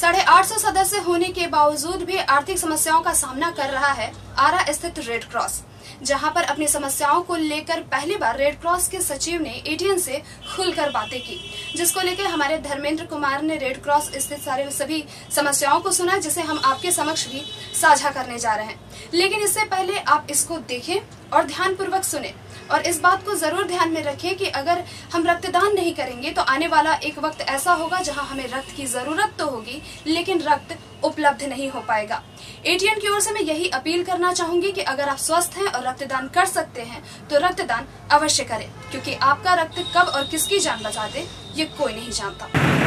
साढ़े आठ सौ सदस्य होने के बावजूद भी आर्थिक समस्याओं का सामना कर रहा है आरा स्थित रेड क्रॉस जहां पर अपनी समस्याओं को लेकर पहली बार रेड क्रॉस के सचिव ने एटीएन से खुलकर बातें की जिसको लेकर हमारे धर्मेंद्र कुमार ने रेड क्रॉस स्थित सारे सभी समस्याओं को सुना जिसे हम आपके समक्ष भी साझा करने जा रहे हैं लेकिन इससे पहले आप इसको देखें और ध्यानपूर्वक सुने और इस बात को ज़रूर ध्यान में रखें कि अगर हम रक्तदान नहीं करेंगे तो आने वाला एक वक्त ऐसा होगा जहां हमें रक्त की ज़रूरत तो होगी लेकिन रक्त उपलब्ध नहीं हो पाएगा एटीएन की ओर से मैं यही अपील करना चाहूंगी कि अगर आप स्वस्थ हैं और रक्तदान कर सकते हैं तो रक्तदान अवश्य करें क्योंकि आपका रक्त कब और किसकी जान बचा दे ये कोई नहीं जानता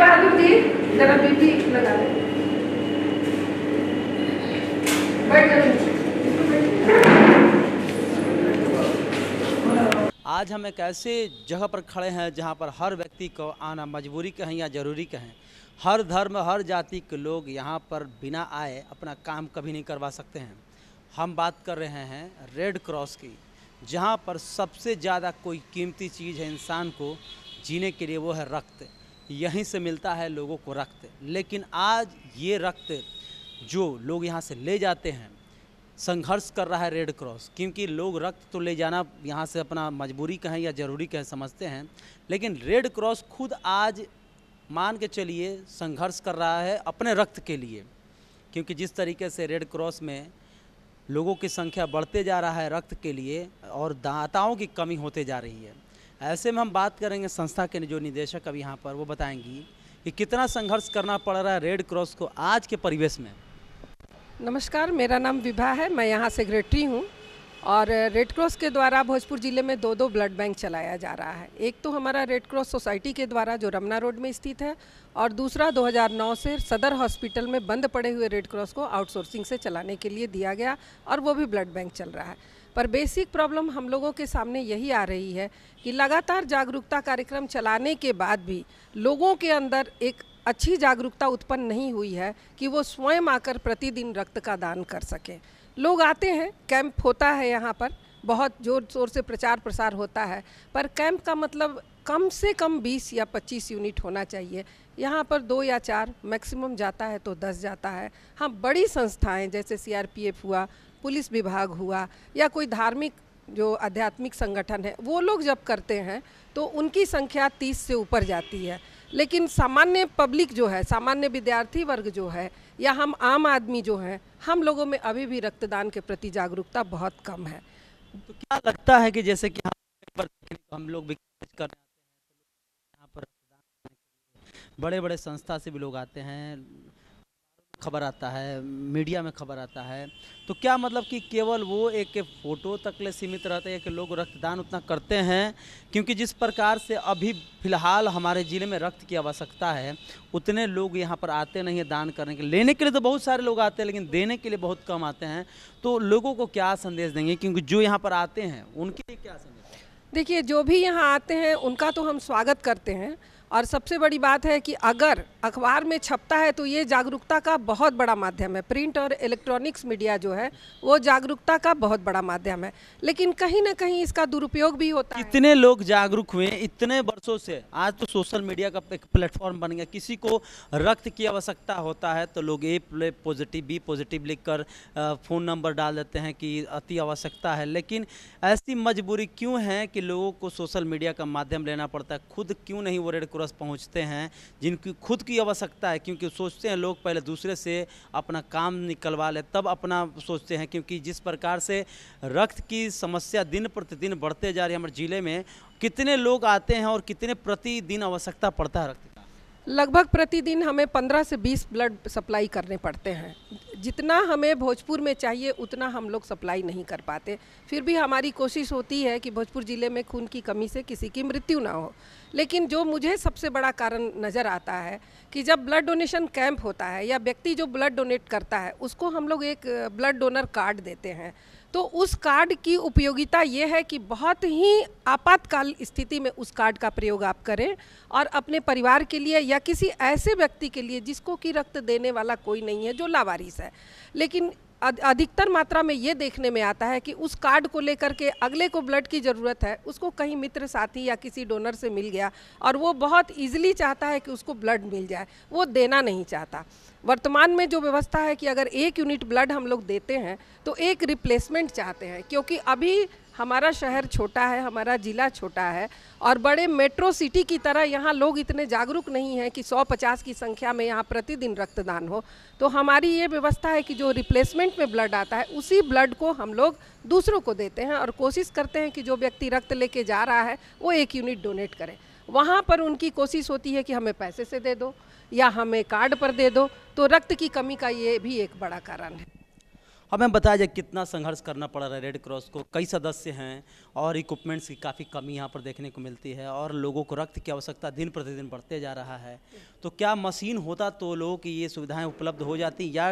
जरा बीपी लगा दे आज हम एक ऐसे जगह पर खड़े हैं जहाँ पर हर व्यक्ति को आना मजबूरी कहें या ज़रूरी कहें हर धर्म हर जाति के लोग यहाँ पर बिना आए अपना काम कभी नहीं करवा सकते हैं हम बात कर रहे हैं रेड क्रॉस की जहाँ पर सबसे ज़्यादा कोई कीमती चीज़ है इंसान को जीने के लिए वो है रक्त यहीं से मिलता है लोगों को रक्त लेकिन आज ये रक्त जो लोग यहाँ से ले जाते हैं संघर्ष कर रहा है रेड क्रॉस क्योंकि लोग रक्त तो ले जाना यहाँ से अपना मजबूरी कहें या ज़रूरी कहें समझते हैं लेकिन रेड क्रॉस खुद आज मान के चलिए संघर्ष कर रहा है अपने रक्त के लिए क्योंकि जिस तरीके से रेड क्रॉस में लोगों की संख्या बढ़ते जा रहा है रक्त के लिए और दाताओं की कमी होते जा रही है ऐसे में हम बात करेंगे संस्था के जो निदेशक अब यहाँ पर वो बताएंगी कि कितना संघर्ष करना पड़ रहा है रेड क्रॉस को आज के परिवेश में नमस्कार मेरा नाम विभा है मैं यहाँ सेक्रेटरी हूँ और रेड क्रॉस के द्वारा भोजपुर ज़िले में दो दो ब्लड बैंक चलाया जा रहा है एक तो हमारा रेड क्रॉस सोसाइटी के द्वारा जो रमना रोड में स्थित है और दूसरा 2009 से सदर हॉस्पिटल में बंद पड़े हुए रेड क्रॉस को आउटसोर्सिंग से चलाने के लिए दिया गया और वो भी ब्लड बैंक चल रहा है पर बेसिक प्रॉब्लम हम लोगों के सामने यही आ रही है कि लगातार जागरूकता कार्यक्रम चलाने के बाद भी लोगों के अंदर एक अच्छी जागरूकता उत्पन्न नहीं हुई है कि वो स्वयं आकर प्रतिदिन रक्त का दान कर सकें लोग आते हैं कैंप होता है यहाँ पर बहुत जोर शोर से प्रचार प्रसार होता है पर कैंप का मतलब कम से कम 20 या 25 यूनिट होना चाहिए यहाँ पर दो या चार मैक्सिमम जाता है तो दस जाता है हम हाँ, बड़ी संस्थाएं जैसे सीआरपीएफ हुआ पुलिस विभाग हुआ या कोई धार्मिक जो आध्यात्मिक संगठन है वो लोग जब करते हैं तो उनकी संख्या तीस से ऊपर जाती है लेकिन सामान्य पब्लिक जो है सामान्य विद्यार्थी वर्ग जो है या हम आम आदमी जो हैं हम लोगों में अभी भी रक्तदान के प्रति जागरूकता बहुत कम है तो क्या लगता है कि जैसे कि हम लोग भी कर रहे हैं तो बड़े बड़े संस्था से भी लोग आते हैं खबर आता है मीडिया में खबर आता है तो क्या मतलब कि केवल वो एक फ़ोटो तक ले सीमित रहते हैं कि लोग रक्तदान उतना करते हैं क्योंकि जिस प्रकार से अभी फ़िलहाल हमारे ज़िले में रक्त की आवश्यकता है उतने लोग यहाँ पर आते नहीं हैं दान करने के लिए लेने के लिए तो बहुत सारे लोग आते हैं लेकिन देने के लिए बहुत कम आते हैं तो लोगों को क्या संदेश देंगे क्योंकि जो यहाँ पर आते हैं उनके लिए क्या संदेश देखिए जो भी यहाँ आते हैं उनका तो हम स्वागत करते हैं और सबसे बड़ी बात है कि अगर अखबार में छपता है तो ये जागरूकता का बहुत बड़ा माध्यम है प्रिंट और इलेक्ट्रॉनिक्स मीडिया जो है वो जागरूकता का बहुत बड़ा माध्यम है लेकिन कहीं ना कहीं इसका दुरुपयोग भी होता है इतने लोग जागरूक हुए इतने वर्षों से आज तो सोशल मीडिया का एक प्लेटफॉर्म बन गया किसी को रक्त की आवश्यकता होता है तो लोग ए पॉजिटिव बी पॉजिटिव लिख फ़ोन नंबर डाल देते हैं कि अति आवश्यकता है लेकिन ऐसी मजबूरी क्यों है कि लोगों को सोशल मीडिया का माध्यम लेना पड़ता है खुद क्यों नहीं वो रेड क्रॉस पहुँचते हैं जिनकी खुद की आवश्यकता है क्योंकि सोचते हैं लोग पहले दूसरे से अपना काम निकलवा ले तब अपना सोचते हैं क्योंकि जिस प्रकार से रक्त की समस्या दिन प्रतिदिन बढ़ते जा रही है हमारे ज़िले में कितने लोग आते हैं और कितने प्रतिदिन आवश्यकता पड़ता है रक्त लगभग प्रतिदिन हमें 15 से 20 ब्लड सप्लाई करने पड़ते हैं जितना हमें भोजपुर में चाहिए उतना हम लोग सप्लाई नहीं कर पाते फिर भी हमारी कोशिश होती है कि भोजपुर ज़िले में खून की कमी से किसी की मृत्यु ना हो लेकिन जो मुझे सबसे बड़ा कारण नज़र आता है कि जब ब्लड डोनेशन कैंप होता है या व्यक्ति जो ब्लड डोनेट करता है उसको हम लोग एक ब्लड डोनर कार्ड देते हैं तो उस कार्ड की उपयोगिता ये है कि बहुत ही आपातकाल स्थिति में उस कार्ड का प्रयोग आप करें और अपने परिवार के लिए या किसी ऐसे व्यक्ति के लिए जिसको कि रक्त देने वाला कोई नहीं है जो लावारिस है लेकिन अधिकतर मात्रा में ये देखने में आता है कि उस कार्ड को लेकर के अगले को ब्लड की ज़रूरत है उसको कहीं मित्र साथी या किसी डोनर से मिल गया और वो बहुत ईजिली चाहता है कि उसको ब्लड मिल जाए वो देना नहीं चाहता वर्तमान में जो व्यवस्था है कि अगर एक यूनिट ब्लड हम लोग देते हैं तो एक रिप्लेसमेंट चाहते हैं क्योंकि अभी हमारा शहर छोटा है हमारा ज़िला छोटा है और बड़े मेट्रो सिटी की तरह यहाँ लोग इतने जागरूक नहीं हैं कि 150 की संख्या में यहाँ प्रतिदिन रक्तदान हो तो हमारी ये व्यवस्था है कि जो रिप्लेसमेंट में ब्लड आता है उसी ब्लड को हम लोग दूसरों को देते हैं और कोशिश करते हैं कि जो व्यक्ति रक्त लेके जा रहा है वो एक यूनिट डोनेट करें वहाँ पर उनकी कोशिश होती है कि हमें पैसे से दे दो या हमें कार्ड पर दे दो तो रक्त की कमी का ये भी एक बड़ा कारण है हमें बताया जाए कितना संघर्ष करना पड़ रहा है रेड क्रॉस को कई सदस्य हैं और इक्विपमेंट्स की काफ़ी कमी यहाँ पर देखने को मिलती है और लोगों को रक्त की आवश्यकता दिन प्रतिदिन बढ़ते जा रहा है तो क्या मशीन होता तो लोगों की ये सुविधाएं उपलब्ध हो जाती या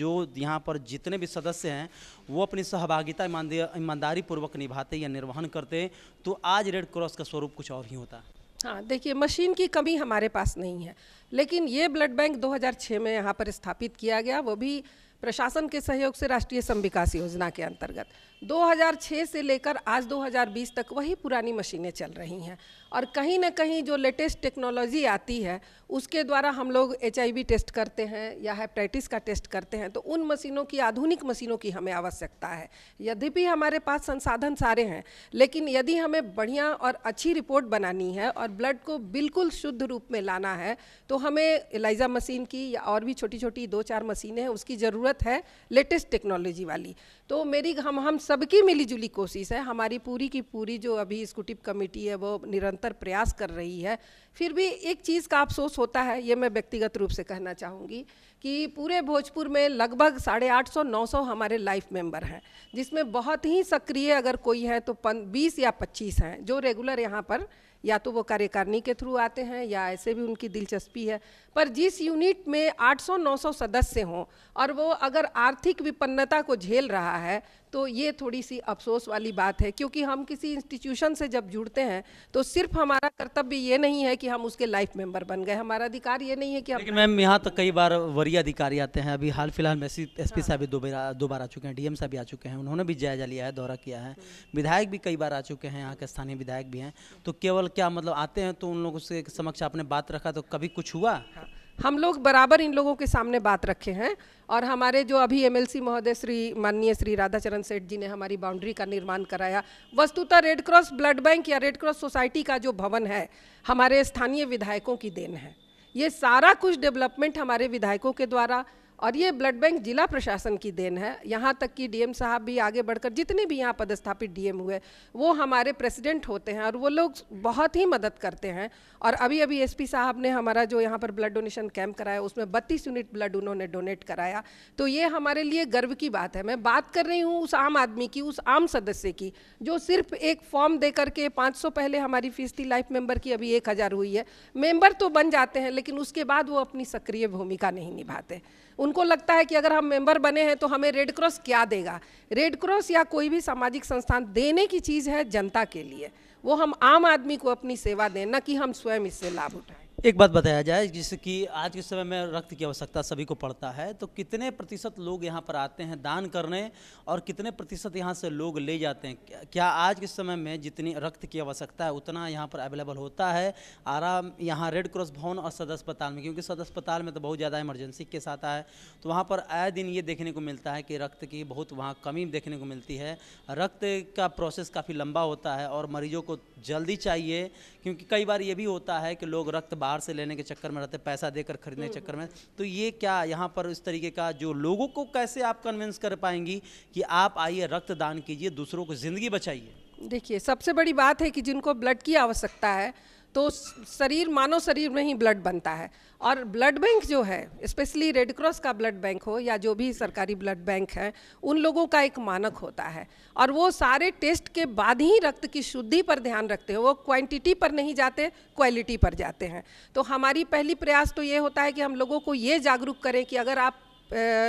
जो यहाँ पर जितने भी सदस्य हैं वो अपनी सहभागिता ईमानदारी पूर्वक निभाते या निर्वहन करते तो आज रेड क्रॉस का स्वरूप कुछ और ही होता हाँ देखिए मशीन की कमी हमारे पास नहीं है लेकिन ये ब्लड बैंक 2006 में यहाँ पर स्थापित किया गया वो भी प्रशासन के सहयोग से राष्ट्रीय सम विकास योजना के अंतर्गत 2006 से लेकर आज 2020 तक वही पुरानी मशीनें चल रही हैं और कहीं ना कहीं जो लेटेस्ट टेक्नोलॉजी आती है उसके द्वारा हम लोग एच टेस्ट करते हैं या हेपेटाइटिस का टेस्ट करते हैं तो उन मशीनों की आधुनिक मशीनों की हमें आवश्यकता है यद्यपि हमारे पास संसाधन सारे हैं लेकिन यदि हमें बढ़िया और अच्छी रिपोर्ट बनानी है और ब्लड को बिल्कुल शुद्ध रूप में लाना है तो हमें एलाइजा मशीन की या और भी छोटी छोटी दो चार मशीनें हैं उसकी ज़रूरत ज़रूरत है लेटेस्ट टेक्नोलॉजी वाली तो मेरी हम हम सबकी मिलीजुली कोशिश है हमारी पूरी की पूरी जो अभी स्कूटिप कमेटी है वो निरंतर प्रयास कर रही है फिर भी एक चीज़ का अफसोस होता है ये मैं व्यक्तिगत रूप से कहना चाहूँगी कि पूरे भोजपुर में लगभग साढ़े आठ सौ नौ सौ हमारे लाइफ मेंबर हैं जिसमें बहुत ही सक्रिय अगर कोई है तो पन बीस या पच्चीस हैं जो रेगुलर यहाँ पर या तो वो कार्यकारिणी के थ्रू आते हैं या ऐसे भी उनकी दिलचस्पी है पर जिस यूनिट में 800-900 सदस्य हों और वो अगर आर्थिक विपन्नता को झेल रहा है तो ये थोड़ी सी अफसोस वाली बात है क्योंकि हम किसी इंस्टीट्यूशन से जब जुड़ते हैं तो सिर्फ हमारा कर्तव्य ये नहीं है कि हम उसके लाइफ मेंबर बन गए हमारा अधिकार ये नहीं है कि लेकिन मैम यहाँ तक तो कई बार वरीय अधिकारी आते हैं अभी हाल फिलहाल में एस पी साहब भी हाँ। दो बार आ चुके हैं डीएम साहब भी आ चुके हैं उन्होंने भी जायजा लिया है दौरा किया है विधायक भी कई बार आ चुके हैं यहाँ के स्थानीय विधायक भी हैं तो केवल क्या मतलब आते हैं तो उन लोगों से समक्ष आपने बात रखा तो कभी कुछ हुआ हाँ। हम लोग बराबर इन लोगों के सामने बात रखे हैं और हमारे जो अभी एमएलसी महोदय श्री माननीय श्री राधाचरण सेठ जी ने हमारी बाउंड्री का निर्माण कराया वस्तुतः रेड क्रॉस ब्लड बैंक या रेड क्रॉस सोसाइटी का जो भवन है हमारे स्थानीय विधायकों की देन है ये सारा कुछ डेवलपमेंट हमारे विधायकों के द्वारा और ये ब्लड बैंक जिला प्रशासन की देन है यहाँ तक कि डीएम साहब भी आगे बढ़कर जितने भी यहाँ पदस्थापित डीएम हुए वो हमारे प्रेसिडेंट होते हैं और वो लोग बहुत ही मदद करते हैं और अभी अभी एसपी साहब ने हमारा जो यहाँ पर ब्लड डोनेशन कैंप कराया उसमें बत्तीस यूनिट ब्लड उन्होंने डोनेट कराया तो ये हमारे लिए गर्व की बात है मैं बात कर रही हूँ उस आम आदमी की उस आम सदस्य की जो सिर्फ एक फॉर्म दे करके पाँच पहले हमारी फीस थी लाइफ मेंबर की अभी एक हज़ार हुई है मेंबर तो बन जाते हैं लेकिन उसके बाद वो अपनी सक्रिय भूमिका नहीं निभाते उनको लगता है कि अगर हम मेंबर बने हैं तो हमें रेड क्रॉस क्या देगा रेड क्रॉस या कोई भी सामाजिक संस्थान देने की चीज़ है जनता के लिए वो हम आम आदमी को अपनी सेवा दें न कि हम स्वयं इससे लाभ उठाएं एक बात बताया जाए जैसे कि आज के समय में रक्त की आवश्यकता सभी को पड़ता है तो कितने प्रतिशत लोग यहाँ पर आते हैं दान करने और कितने प्रतिशत यहाँ से लोग ले जाते हैं क्या आज के समय में जितनी रक्त की आवश्यकता है उतना यहाँ पर अवेलेबल होता है आराम यहाँ रेड क्रॉस भवन और सदर अस्पताल में क्योंकि सदर अस्पताल में तो बहुत ज़्यादा इमरजेंसी के साथ है तो वहाँ पर आए दिन ये देखने को मिलता है कि रक्त की बहुत वहाँ कमी देखने को मिलती है रक्त का प्रोसेस काफ़ी लंबा होता है और मरीजों को जल्दी चाहिए क्योंकि कई बार ये भी होता है कि लोग रक्त बाहर से लेने के चक्कर में रहते पैसा देकर खरीदने के हम्म। चक्कर में तो ये क्या यहाँ पर इस तरीके का जो लोगों को कैसे आप कन्विंस कर पाएंगी कि आप आइए रक्तदान कीजिए दूसरों को ज़िंदगी बचाइए देखिए सबसे बड़ी बात है कि जिनको ब्लड की आवश्यकता है तो शरीर मानव शरीर में ही ब्लड बनता है और ब्लड बैंक जो है स्पेशली रेड क्रॉस का ब्लड बैंक हो या जो भी सरकारी ब्लड बैंक है उन लोगों का एक मानक होता है और वो सारे टेस्ट के बाद ही रक्त की शुद्धि पर ध्यान रखते हैं वो क्वांटिटी पर नहीं जाते क्वालिटी पर जाते हैं तो हमारी पहली प्रयास तो ये होता है कि हम लोगों को ये जागरूक करें कि अगर आप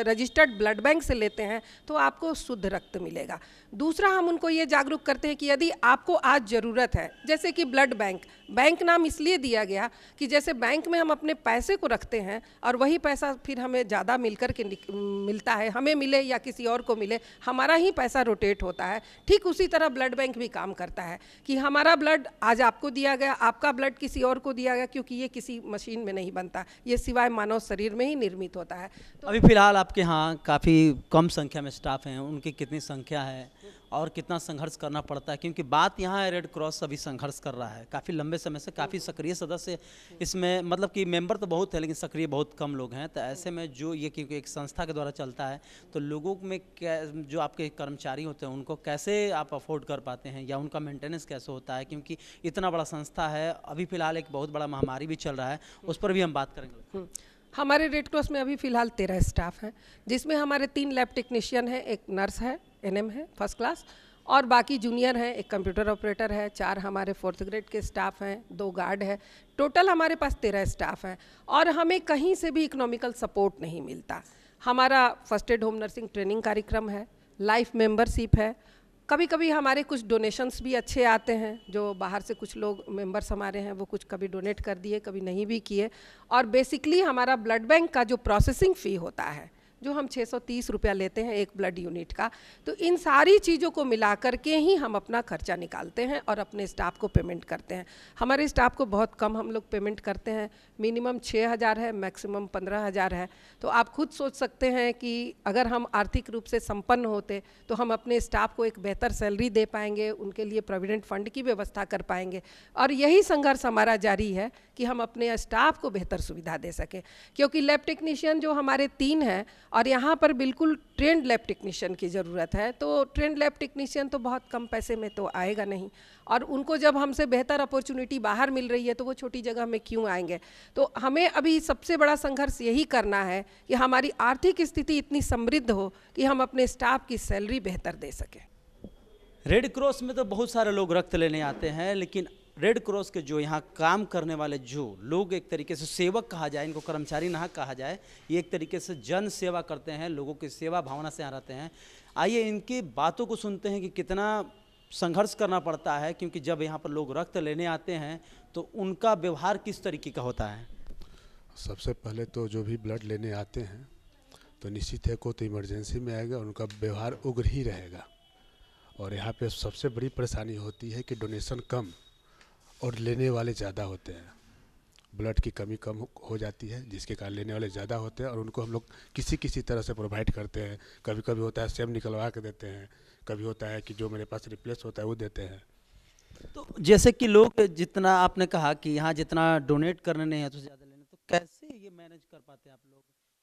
रजिस्टर्ड ब्लड बैंक से लेते हैं तो आपको शुद्ध रक्त मिलेगा दूसरा हम उनको ये जागरूक करते हैं कि यदि आपको आज ज़रूरत है जैसे कि ब्लड बैंक बैंक नाम इसलिए दिया गया कि जैसे बैंक में हम अपने पैसे को रखते हैं और वही पैसा फिर हमें ज़्यादा मिल के मिलता है हमें मिले या किसी और को मिले हमारा ही पैसा रोटेट होता है ठीक उसी तरह ब्लड बैंक भी काम करता है कि हमारा ब्लड आज आपको दिया गया आपका ब्लड किसी और को दिया गया क्योंकि ये किसी मशीन में नहीं बनता ये सिवाय मानव शरीर में ही निर्मित होता है तो अभी फिलहाल आपके यहाँ काफ़ी कम संख्या में स्टाफ हैं उनकी कितनी संख्या है और कितना संघर्ष करना पड़ता है क्योंकि बात यहाँ है रेड क्रॉस अभी संघर्ष कर रहा है काफ़ी लंबे समय से काफ़ी सक्रिय सदस्य इसमें मतलब कि मेंबर तो बहुत है लेकिन सक्रिय बहुत कम लोग हैं तो ऐसे में जो ये क्योंकि एक संस्था के द्वारा चलता है तो लोगों में जो आपके कर्मचारी होते हैं उनको कैसे आप अफोर्ड कर पाते हैं या उनका मेंटेनेंस कैसे होता है क्योंकि इतना बड़ा संस्था है अभी फिलहाल एक बहुत बड़ा महामारी भी चल रहा है उस पर भी हम बात करेंगे हम्म। हमारे रेड क्रॉस में अभी फ़िलहाल तेरह स्टाफ हैं जिसमें हमारे तीन लैब टेक्नीशियन हैं एक नर्स है एनएम है फर्स्ट क्लास और बाकी जूनियर हैं एक कंप्यूटर ऑपरेटर है चार हमारे फोर्थ ग्रेड के स्टाफ हैं दो गार्ड है टोटल हमारे पास तेरह स्टाफ हैं और हमें कहीं से भी इकोनॉमिकल सपोर्ट नहीं मिलता हमारा first aid home nursing training कार्यक्रम है लाइफ मेंबरशिप है कभी कभी हमारे कुछ डोनेशंस भी अच्छे आते हैं जो बाहर से कुछ लोग मेंबर्स हमारे हैं वो कुछ कभी डोनेट कर दिए कभी नहीं भी किए और बेसिकली हमारा ब्लड बैंक का जो प्रोसेसिंग फ़ी होता है जो हम 630 रुपया लेते हैं एक ब्लड यूनिट का तो इन सारी चीज़ों को मिला करके ही हम अपना खर्चा निकालते हैं और अपने स्टाफ को पेमेंट करते हैं हमारे स्टाफ को बहुत कम हम लोग पेमेंट करते हैं मिनिमम छः हज़ार है मैक्सिमम पंद्रह हज़ार है तो आप खुद सोच सकते हैं कि अगर हम आर्थिक रूप से संपन्न होते तो हम अपने स्टाफ को एक बेहतर सैलरी दे पाएंगे उनके लिए प्रोविडेंट फंड की व्यवस्था कर पाएंगे और यही संघर्ष हमारा जारी है कि हम अपने स्टाफ को बेहतर सुविधा दे सकें क्योंकि लैब टेक्नीशियन जो हमारे तीन हैं और यहाँ पर बिल्कुल ट्रेंड लैब टेक्नीशियन की ज़रूरत है तो ट्रेंड लैब टेक्नीशियन तो बहुत कम पैसे में तो आएगा नहीं और उनको जब हमसे बेहतर अपॉर्चुनिटी बाहर मिल रही है तो वो छोटी जगह में क्यों आएंगे तो हमें अभी सबसे बड़ा संघर्ष यही करना है कि हमारी आर्थिक स्थिति इतनी समृद्ध हो कि हम अपने स्टाफ की सैलरी बेहतर दे सकें रेड क्रॉस में तो बहुत सारे लोग रक्त लेने आते हैं लेकिन रेड क्रॉस के जो यहाँ काम करने वाले जो लोग एक तरीके से सेवक कहा जाए इनको कर्मचारी ना कहा जाए ये एक तरीके से जन सेवा करते हैं लोगों की सेवा भावना से यहाँ रहते हैं आइए इनकी बातों को सुनते हैं कि कितना संघर्ष करना पड़ता है क्योंकि जब यहाँ पर लोग रक्त लेने आते हैं तो उनका व्यवहार किस तरीके का होता है सबसे पहले तो जो भी ब्लड लेने आते हैं तो निश्चित है को तो इमरजेंसी में आएगा उनका व्यवहार उग्र ही रहेगा और यहाँ पे सबसे बड़ी परेशानी होती है कि डोनेशन कम और लेने वाले ज़्यादा होते हैं ब्लड की कमी कम हो जाती है जिसके कारण लेने वाले ज़्यादा होते हैं और उनको हम लोग किसी किसी तरह से प्रोवाइड करते हैं कभी कभी होता है सेम निकलवा के देते हैं कभी होता है कि जो मेरे पास रिप्लेस होता है वो देते हैं तो जैसे कि लोग जितना आपने कहा कि यहाँ जितना डोनेट करने नहीं है तो ज़्यादा लेने तो कैसे ये मैनेज कर पाते हैं आप लोग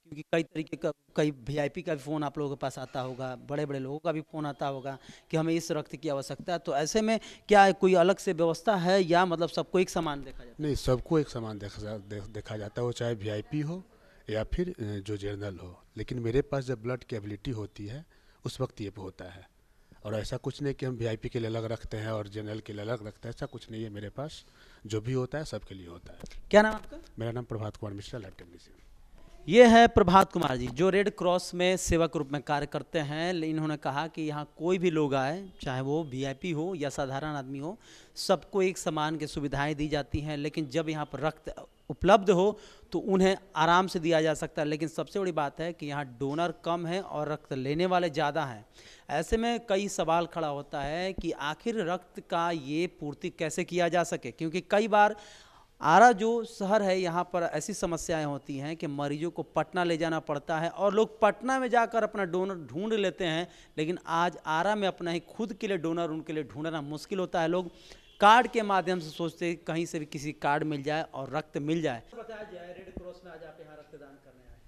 क्योंकि कई तरीके का कई वी का भी फ़ोन आप लोगों के पास आता होगा बड़े बड़े लोगों का भी फ़ोन आता होगा कि हमें इस रक्त की आवश्यकता है तो ऐसे में क्या कोई अलग से व्यवस्था है या मतलब सबको एक समान देखा जाता नहीं सबको एक समान देखा जा, दे, देखा जाता है वो चाहे वी हो या फिर जो जर्नल हो लेकिन मेरे पास जब ब्लड की एबिलिटी होती है उस वक्त ये होता है और ऐसा कुछ नहीं कि हम वी के लिए अलग रखते हैं और जनरल के लिए अलग रखते हैं ऐसा कुछ नहीं है मेरे पास जो भी होता है सबके लिए होता है क्या नाम आपका मेरा नाम प्रभात कुमार मिश्रा लैब टेक्नीशियन ये है प्रभात कुमार जी जो रेड क्रॉस में सेवक रूप में कार्य करते हैं इन्होंने कहा कि यहाँ कोई भी लोग आए चाहे वो वीआईपी हो या साधारण आदमी हो सबको एक समान की सुविधाएं दी जाती हैं लेकिन जब यहाँ पर रक्त उपलब्ध हो तो उन्हें आराम से दिया जा सकता है लेकिन सबसे बड़ी बात है कि यहाँ डोनर कम है और रक्त लेने वाले ज़्यादा हैं ऐसे में कई सवाल खड़ा होता है कि आखिर रक्त का ये पूर्ति कैसे किया जा सके क्योंकि कई बार आरा जो शहर है यहाँ पर ऐसी समस्याएं होती हैं कि मरीजों को पटना ले जाना पड़ता है और लोग पटना में जाकर अपना डोनर ढूंढ लेते हैं लेकिन आज आरा में अपना ही खुद के लिए डोनर उनके लिए ढूंढना मुश्किल होता है लोग कार्ड के माध्यम से सोचते हैं कहीं से भी किसी कार्ड मिल जाए और रक्त मिल जाए जाए रेड क्रॉस में आज आप यहाँ रक्तदान करने आए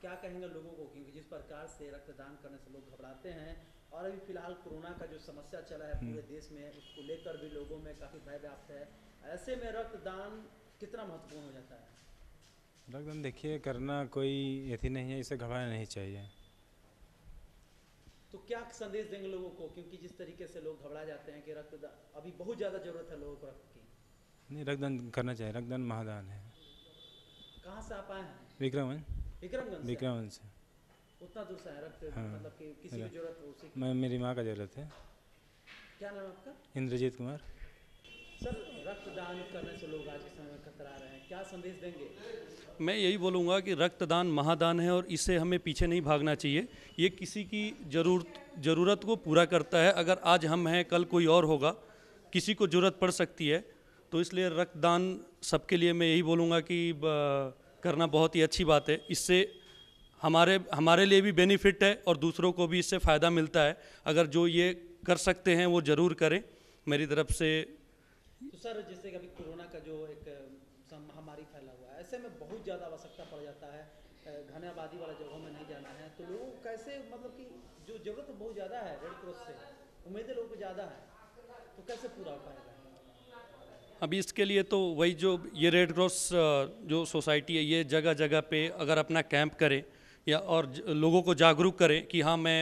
क्या कहेंगे लोगों को क्योंकि जिस प्रकार से रक्तदान करने से लोग घबराते हैं और अभी फिलहाल कोरोना का जो समस्या चला है पूरे हम्म। देश में उसको लेकर भी लोगों में काफ़ी भय व्याप्त है ऐसे में रक्तदान कितना महत्वपूर्ण हो जाता है रक्तदान देखिए करना कोई यथि नहीं है इसे घबराना नहीं चाहिए तो क्या संदेश देंगे लोगों को क्योंकि जिस तरीके से लोग घबरा जाते हैं कि रक्तदान अभी बहुत ज़्यादा ज़रूरत है लोगों को रक्त की नहीं रक्तदान करना चाहिए रक्तदान महादान है कहाँ से आप आए हैं विक्रमगंज विक्रमगंज विक्रमगंज से उतना दूर से रखते हाँ, मतलब कि किसी की जरूरत हो उसी मैं मेरी माँ का जरूरत है क्या नाम आपका इंद्रजीत कुमार सर रक्तदान करने से लोग आज के समय में कतरा रहे हैं क्या संदेश देंगे मैं यही बोलूँगा कि रक्तदान महादान है और इससे हमें पीछे नहीं भागना चाहिए ये किसी की जरूरत ज़रूरत को पूरा करता है अगर आज हम हैं कल कोई और होगा किसी को ज़रूरत पड़ सकती है तो इसलिए रक्तदान सबके लिए मैं यही बोलूँगा कि करना बहुत ही अच्छी बात है इससे हमारे हमारे लिए भी बेनिफिट है और दूसरों को भी इससे फ़ायदा मिलता है अगर जो ये कर सकते हैं वो ज़रूर करें मेरी तरफ से तो सर जैसे अभी कोरोना का जो एक महामारी फैला हुआ है ऐसे में बहुत ज़्यादा आवश्यकता पड़ जाता है घने आबादी वाले जगहों में नहीं जाना है तो लोगों कैसे मतलब कि जो ज़रूरत तो बहुत ज़्यादा है रेड क्रॉस से उम्मीदें लोगों को ज़्यादा है तो कैसे पूरा हो पाएगा अभी इसके लिए तो वही जो ये रेड क्रॉस जो सोसाइटी है ये जगह जगह पे अगर अपना कैंप करें या और लोगों को जागरूक करें कि हाँ मैं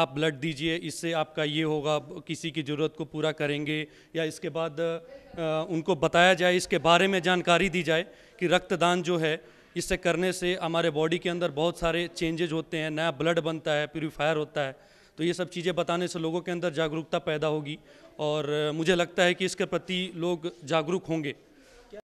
आप ब्लड दीजिए इससे आपका ये होगा किसी की ज़रूरत को पूरा करेंगे या इसके बाद उनको बताया जाए इसके बारे में जानकारी दी जाए कि रक्तदान जो है इससे करने से हमारे बॉडी के अंदर बहुत सारे चेंजेज होते हैं नया ब्लड बनता है प्योरीफायर होता है तो ये सब चीज़ें बताने से लोगों के अंदर जागरूकता पैदा होगी और मुझे लगता है कि इसके प्रति लोग जागरूक होंगे